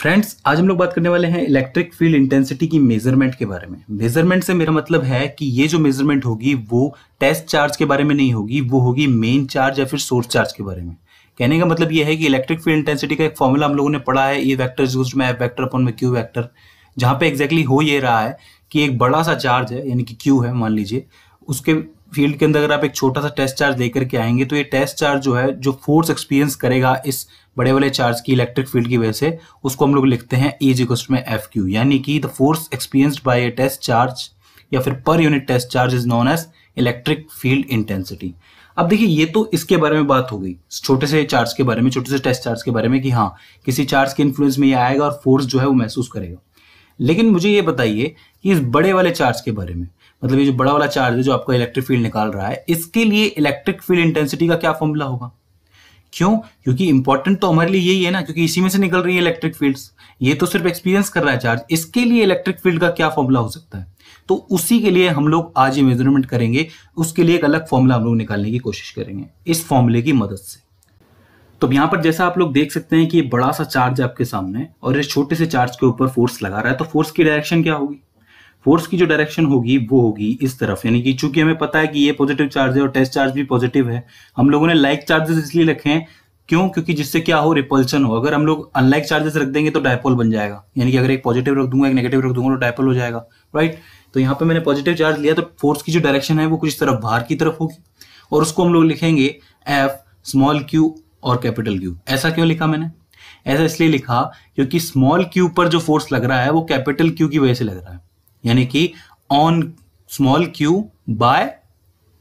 Friends आज हम लोग बात करने वाले हैं इलेक्ट्रिक फील्ड इंटेंसिटी की मेजरमेंट के बारे में मेजरमेंट से मेरा मतलब है कि ये जो मेजरमेंट होगी वो टेस्ट चार्ज के बारे में नहीं होगी वो होगी मेन चार्ज या फिर सोर्स चार्ज के बारे में कहने का मतलब ये है कि इलेक्ट्रिक फील्ड इंटेंसिटी का एक फॉर्मूला हम लोगों ने पढ़ा है ये वैक्टर यूज में एफ वैक्टर अपन में क्यू वैक्टर जहाँ पे एक्जैक्टली exactly हो ये रहा है कि एक बड़ा सा चार्ज है यानी कि क्यू है मान लीजिए उसके फील्ड के अंदर अगर आप एक छोटा सा टेस्ट चार्ज लेकर के आएंगे तो ये टेस्ट चार्ज जो है जो फोर्स एक्सपीरियंस करेगा इस बड़े वाले चार्ज की इलेक्ट्रिक फील्ड की वजह से उसको हम लोग लिखते हैं इज e इक्वस्ट में एफ क्यू यानी कि the force experienced by a test charge या फिर per unit test charge is known as electric field intensity अब देखिए ये तो इसके बारे में बात हो गई छोटे से चार्ज के बारे में छोटे से टेस्ट चार्ज के बारे में कि हाँ किसी चार्ज के इन्फ्लुएंस में ये आएगा और फोर्स जो है वो महसूस करेगा लेकिन मुझे ये बताइए कि इस बड़े वाले चार्ज के बारे में मतलब ये जो बड़ा वाला चार्ज है जो आपका इलेक्ट्रिक फील्ड निकाल रहा है इसके लिए इलेक्ट्रिक फील्ड इंटेंसिटी का क्या फॉर्मूला होगा क्यों क्योंकि इंपॉर्टेंट तो हमारे लिए यही है ना क्योंकि इसी में से निकल रही है इलेक्ट्रिक फील्ड ये तो सिर्फ एक्सपीरियंस कर रहा है चार्ज इसके लिए इलेक्ट्रिक फील्ड का क्या फॉर्मूला हो सकता है तो उसी के लिए हम लोग आज ये मेजरमेंट करेंगे उसके लिए एक अलग फॉर्मूला हम लोग निकालने की कोशिश करेंगे इस फॉर्मूले की मदद से तो यहां पर जैसा आप लोग देख सकते हैं कि बड़ा सा चार्ज है आपके सामने और इस छोटे से चार्ज के ऊपर फोर्स लगा रहा है तो फोर्स की डायरेक्शन क्या होगी फोर्स की जो डायरेक्शन होगी वो होगी इस तरफ यानी कि चूंकि हमें पता है कि ये पॉजिटिव चार्ज है और टेस्ट चार्ज भी पॉजिटिव है हम लोगों ने लाइक चार्जेस इसलिए रखे हैं क्यों क्योंकि जिससे क्या हो रिपल्शन हो अगर हम लोग अनलाइक चार्जेस रख देंगे तो डायपोल बन जाएगा यानी कि अगर एक पॉजिटिव रख दूंगा एक नेगेटिव रख दूंगा तो डायपोल हो जाएगा राइट तो यहाँ पे मैंने पॉजिटिव चार्ज लिया तो फोर्स की जो डायरेक्शन है वो कुछ तरफ बाहर की तरफ होगी और उसको हम लोग लिखेंगे एफ स्मॉल क्यू और कैपिटल क्यू ऐसा क्यों लिखा मैंने ऐसा इसलिए लिखा क्योंकि स्मॉल क्यू पर जो फोर्स लग रहा है वो कैपिटल क्यू की वजह से लग रहा है यानी कि on small Q by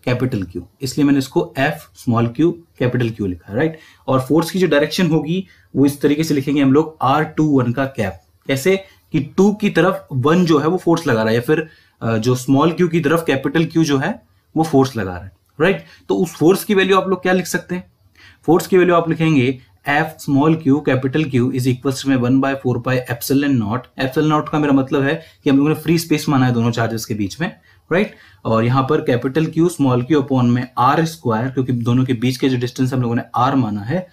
capital Q इसलिए मैंने इसको F small Q capital Q right राइट और फोर्स की जो डायरेक्शन होगी वो इस तरीके से लिखेंगे हम लोग आर टू वन का कैप कैसे कि टू की तरफ वन जो है वो फोर्स लगा रहा है या फिर जो स्मॉल क्यू की तरफ कैपिटल क्यू जो है वो फोर्स लगा रहा है राइट right? तो उस फोर्स की वैल्यू आप लोग क्या लिख सकते हैं फोर्स की वैल्यू आप लिखेंगे F small Q capital Q is equal to में one by four by epsilon naught epsilon naught का मेरा मतलब है कि हम लोगों ने फ्री स्पेस माना है दोनों चार्जेस के बीच में राइट right? और यहाँ पर capital Q small Q upon में आर स्क्वायर क्योंकि दोनों के बीच के जो डिस्टेंस हम लोगों ने आर माना है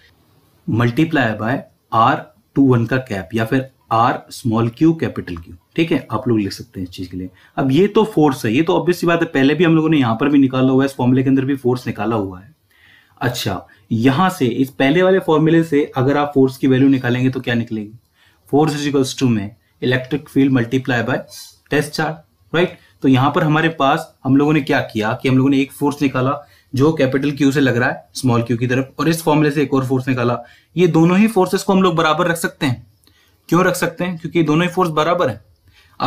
multiply by R two one का कैप या फिर R small Q capital Q ठीक है आप लोग लिख सकते हैं इस चीज के लिए अब ये तो फोर्स है ये तो ऑब्वियस बात है पहले भी हम लोगों ने यहाँ पर भी निकाला हुआ है इस फॉर्मुले के अंदर भी फोर्स निकाला हुआ है अच्छा यहां से इस पहले वाले फॉर्मूले से अगर आप फोर्स की वैल्यू निकालेंगे तो क्या निकलेगी फोर्स इजिकल्स टू में electric field multiply by test charge right तो यहां पर हमारे पास हम लोगों ने क्या किया कि हम लोगों ने एक फोर्स निकाला जो कैपिटल क्यू से लग रहा है स्मॉल क्यू की तरफ और इस फॉर्मूले से एक और फोर्स निकाला ये दोनों ही फोर्सेस को हम लोग बराबर रख सकते हैं क्यों रख सकते हैं क्योंकि दोनों ही फोर्स बराबर है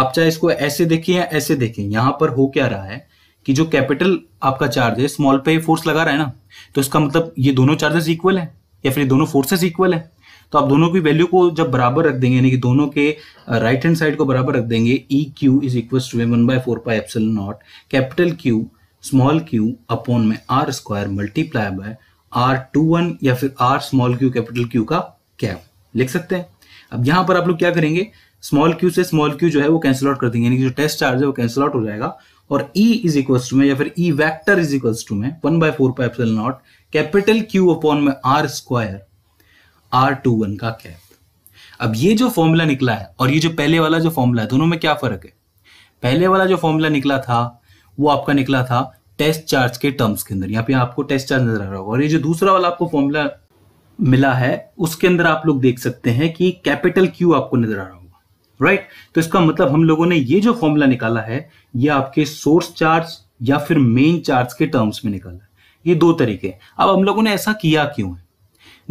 आप चाहे इसको ऐसे देखिए या ऐसे देखिए यहां पर हो क्या रहा है कि जो कैपिटल आपका चार्ज है स्मॉल पे फोर्स लगा रहा है ना तो इसका मतलब ये दोनों चार्जेस इक्वल है या फिर दोनों फोर्सेस इक्वल है तो आप दोनों की वैल्यू को जब बराबर रख देंगे यानी कि दोनों के राइट हैंड साइड को बराबर रख देंगे E Q is equal to one by four pi epsilon naught capital Q small Q upon में R square multiply by R two one या फिर R small Q capital Q का cap लिख सकते हैं अब यहां पर आप लोग क्या करेंगे स्मॉल क्यू से स्मॉल क्यू जो है वो कैंसिल आउट कर देंगे यानी कि जो टेस्ट चार्ज है वो कैंसिल आउट हो जाएगा और E इज इक्वल टू में या फिर E vector is equal to में one by four pi naught capital Q upon में R square R two one का कैप अब ये जो फॉर्मूला निकला है और ये जो पहले वाला जो फॉर्मूला है दोनों में क्या फर्क है पहले वाला जो फॉर्मूला निकला था वो आपका निकला था टेस्ट चार्ज के टर्म्स के अंदर यहाँ पे आपको टेस्ट चार्ज नजर आ रहा होगा और ये जो दूसरा वाला आपको फॉर्मूला मिला है उसके अंदर आप लोग देख सकते हैं कि कैपिटल क्यू आपको नजर आ रहा होगा राइट right? तो इसका मतलब हम लोगों ने ये जो फॉर्मूला निकाला है ये आपके सोर्स चार्ज या फिर मेन चार्ज के टर्म्स में निकाला ये दो तरीके अब हम लोगों ने ऐसा किया क्यों है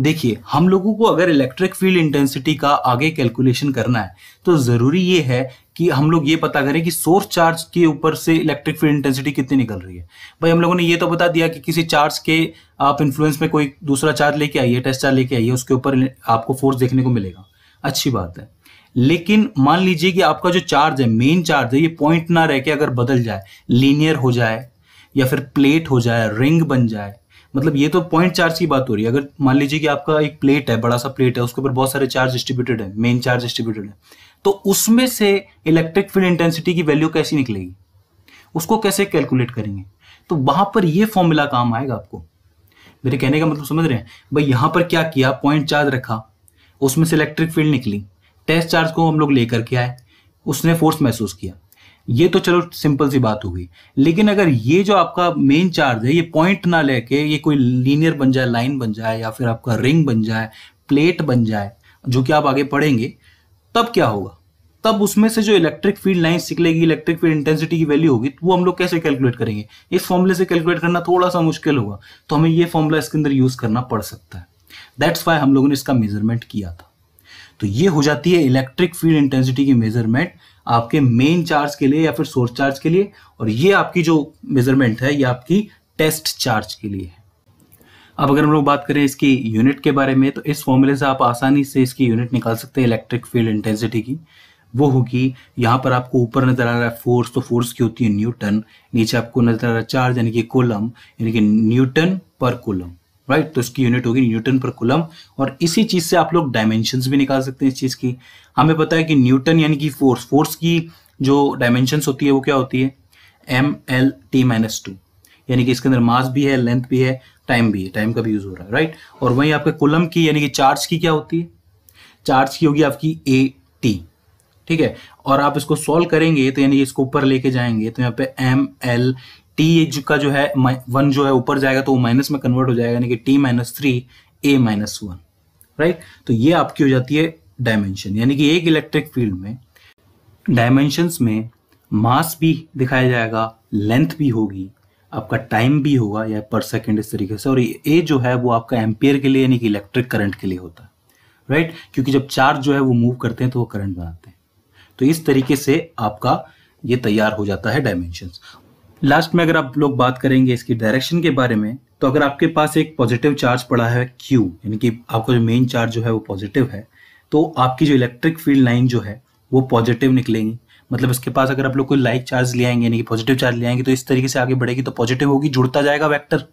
देखिए हम लोगों को अगर इलेक्ट्रिक फील्ड इंटेंसिटी का आगे कैलकुलेशन करना है तो ज़रूरी ये है कि हम लोग ये पता करें कि सोर्स चार्ज के ऊपर से इलेक्ट्रिक फील्ड इंटेंसिटी कितनी निकल रही है भाई हम लोगों ने ये तो बता दिया कि किसी चार्ज के आप इन्फ्लुएंस में कोई दूसरा चार्ज लेके आइए टेस्ट चार्ज लेके आइए उसके ऊपर आपको फोर्स देखने को मिलेगा अच्छी बात है लेकिन मान लीजिए कि आपका जो चार्ज है मेन चार्ज है ये पॉइंट ना रह के अगर बदल जाए लीनियर हो जाए या फिर प्लेट हो जाए रिंग बन जाए मतलब ये तो पॉइंट चार्ज की बात हो रही है अगर मान लीजिए कि आपका एक प्लेट है बड़ा सा प्लेट है उसके ऊपर बहुत सारे चार्ज डिस्ट्रीब्यूटेड है मेन चार्ज डिस्ट्रीब्यूटेड है तो उसमें से इलेक्ट्रिक फील्ड इंटेंसिटी की वैल्यू कैसी निकलेगी उसको कैसे कैलकुलेट करेंगे तो वहां पर ये फॉर्मूला काम आएगा आपको मेरे कहने का मतलब समझ रहे हैं भाई यहां पर क्या किया पॉइंट चार्ज रखा उसमें से इलेक्ट्रिक फील्ड निकली टेस्ट चार्ज को हम लोग लेकर के आए उसने फोर्स महसूस किया ये तो चलो सिंपल सी बात होगी लेकिन अगर ये जो आपका मेन चार्ज है ये पॉइंट ना लेके ये कोई लीनियर बन जाए लाइन बन जाए या फिर आपका रिंग बन जाए प्लेट बन जाए जो कि आप आगे पढ़ेंगे तब क्या होगा तब उसमें से जो इलेक्ट्रिक फील्ड लाइन्स निकलेगी इलेक्ट्रिक फील्ड इंटेंसिटी की वैल्यू होगी तो वो हम लोग कैसे कैलकुलेट करेंगे इस फॉर्मूले से कैलकुलेट करना थोड़ा सा मुश्किल होगा तो हमें ये फॉर्मूला इसके अंदर यूज करना पड़ सकता है दैट्स वाई हम लोगों ने इसका मेजरमेंट किया था तो ये हो जाती है इलेक्ट्रिक फील्ड इंटेंसिटी की मेजरमेंट आपके मेन चार्ज के लिए या फिर सोर्स चार्ज के लिए और ये आपकी जो मेजरमेंट है ये आपकी टेस्ट चार्ज के लिए है अब अगर हम लोग बात करें इसकी यूनिट के बारे में तो इस फॉर्मूले से आप आसानी से इसकी यूनिट निकाल सकते हैं इलेक्ट्रिक फील्ड इंटेंसिटी की वो होगी यहाँ पर आपको ऊपर नजर आ रहा है फोर्स तो फोर्स की होती है न्यूटन नीचे आपको नजर आ रहा है चार्ज यानी कि कोलम यानी कि न्यूटन पर कोलम राइट तो इसकी यूनिट होगी न्यूटन पर कुलम और इसी चीज से आप लोग डायमेंशन भी निकाल सकते हैं इस चीज की हमें पता है कि न्यूटन यानी कि फोर्स फोर्स की जो डायमेंशन होती है वो क्या होती है M L T minus two यानी कि इसके अंदर मास भी है लेंथ भी है टाइम भी है टाइम का भी यूज हो रहा है राइट और वहीं आपके कुलम की यानी कि चार्ज की क्या होती है चार्ज की होगी आपकी ए टी ठीक है और आप इसको सॉल्व करेंगे तो यानी इसको ऊपर लेके जाएंगे तो यहाँ पे एम एल टी का जो है वन जो है ऊपर जाएगा तो वो माइनस में कन्वर्ट हो जाएगा यानी कि T minus three A minus one right तो ये आपकी हो जाती है डायमेंशन यानी कि एक इलेक्ट्रिक फील्ड में डायमेंशंस में मास भी दिखाया जाएगा लेंथ भी होगी आपका टाइम भी होगा या पर सेकेंड इस तरीके से और ए जो है वो आपका एम्पेयर के लिए यानी कि इलेक्ट्रिक करंट के लिए होता है राइट right? क्योंकि जब चार्ज जो है वो मूव करते हैं तो वो करंट बनाते हैं तो इस तरीके से आपका ये तैयार हो जाता है डायमेंशन लास्ट में अगर आप लोग बात करेंगे इसकी डायरेक्शन के बारे में तो अगर आपके पास एक पॉजिटिव चार्ज पड़ा है क्यू यानी कि आपका जो मेन चार्ज जो है वो पॉजिटिव है तो आपकी जो इलेक्ट्रिक फील्ड लाइन जो है वो पॉजिटिव निकलेंगी मतलब इसके पास अगर आप लोग कोई लाइक चार्ज ले आएंगे यानी कि पॉजिटिव चार्ज ले आएंगे तो इस तरीके से आगे बढ़ेगी तो पॉजिटिव होगी जुड़ता जाएगा वैक्टर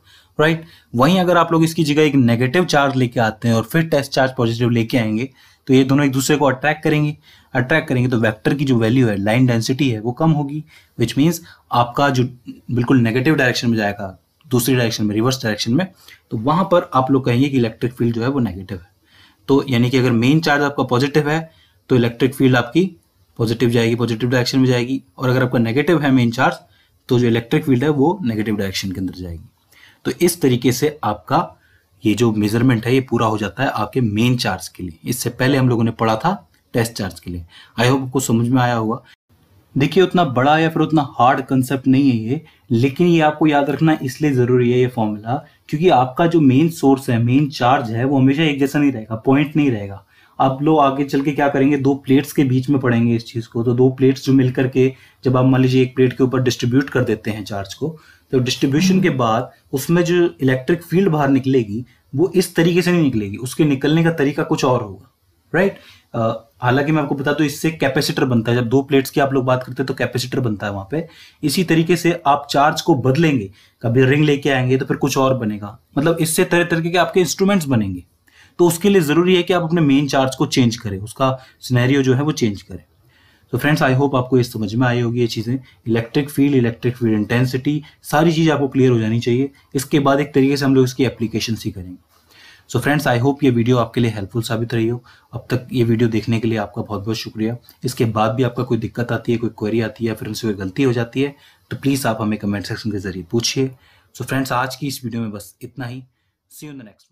राइट वहीं अगर आप लोग इसकी जगह एक नेगेटिव चार्ज लेके आते हैं और फिर टेस्ट चार्ज पॉजिटिव लेके आएंगे तो ये दोनों एक दूसरे को अट्रैक्ट करेंगे अट्रैक्ट करेंगे तो वेक्टर की जो वैल्यू है लाइन डेंसिटी है वो कम होगी विच मीन्स आपका जो बिल्कुल नेगेटिव डायरेक्शन में जाएगा दूसरी डायरेक्शन में रिवर्स डायरेक्शन में तो वहां पर आप लोग कहेंगे कि इलेक्ट्रिक फील्ड जो है वो नेगेटिव है तो यानी कि अगर मेन चार्ज आपका पॉजिटिव है तो इलेक्ट्रिक फील्ड आपकी पॉजिटिव जाएगी पॉजिटिव डायरेक्शन में जाएगी और अगर आपका नेगेटिव है मेन चार्ज तो जो इलेक्ट्रिक फील्ड है वो नेगेटिव डायरेक्शन के अंदर जाएगी तो इस तरीके से आपका ये जो मेजरमेंट है ये पूरा हो जाता है आपके मेन चार्ज के लिए इससे पहले हम लोगों ने पढ़ा था टेस्ट चार्ज के लिए आई होप आपको समझ में आया होगा देखिए उतना बड़ा या फिर उतना हार्ड कंसेप्ट नहीं है ये लेकिन ये आपको याद रखना इसलिए ज़रूरी है ये फॉर्मूला क्योंकि आपका जो मेन सोर्स है मेन चार्ज है वो हमेशा एक जैसा नहीं रहेगा पॉइंट नहीं रहेगा आप लोग आगे चल के क्या करेंगे दो प्लेट्स के बीच में पड़ेंगे इस चीज़ को तो दो प्लेट्स जो मिल करके जब आप मान लीजिए एक प्लेट के ऊपर डिस्ट्रीब्यूट कर देते हैं चार्ज को तो डिस्ट्रीब्यूशन के बाद उसमें जो इलेक्ट्रिक फील्ड बाहर निकलेगी वो इस तरीके से नहीं निकलेगी उसके निकलने का तरीका कुछ और होगा राइट हालांकि मैं आपको बता दूं तो इससे कैपेसिटर बनता है जब दो प्लेट्स की आप लोग बात करते हैं तो कैपेसिटर बनता है वहां पे इसी तरीके से आप चार्ज को बदलेंगे कभी रिंग लेके आएंगे तो फिर कुछ और बनेगा मतलब इससे तरह तरीके के आपके इंस्ट्रूमेंट्स बनेंगे तो उसके लिए ज़रूरी है कि आप अपने मेन चार्ज को चेंज करें उसका स्नैरियो जो है वो चेंज करें तो फ्रेंड्स आई होप आपको ये समझ में आई होगी ये चीज़ें electric field electric field intensity सारी चीज़ आपको क्लियर हो जानी चाहिए इसके बाद एक तरीके से हम लोग इसकी एप्लीकेशन सी करेंगे सो फ्रेंड्स आई होप ये वीडियो आपके लिए हेल्पफुल साबित रही हो अब तक ये वीडियो देखने के लिए आपका बहुत बहुत शुक्रिया इसके बाद भी आपका कोई दिक्कत आती है कोई क्वेरी आती है या फिर उनसे कोई गलती हो जाती है तो प्लीज़ आप हमें कमेंट सेक्शन के जरिए पूछिए सो फ्रेंड्स आज की इस वीडियो में बस इतना ही सी यू द नेक्स्ट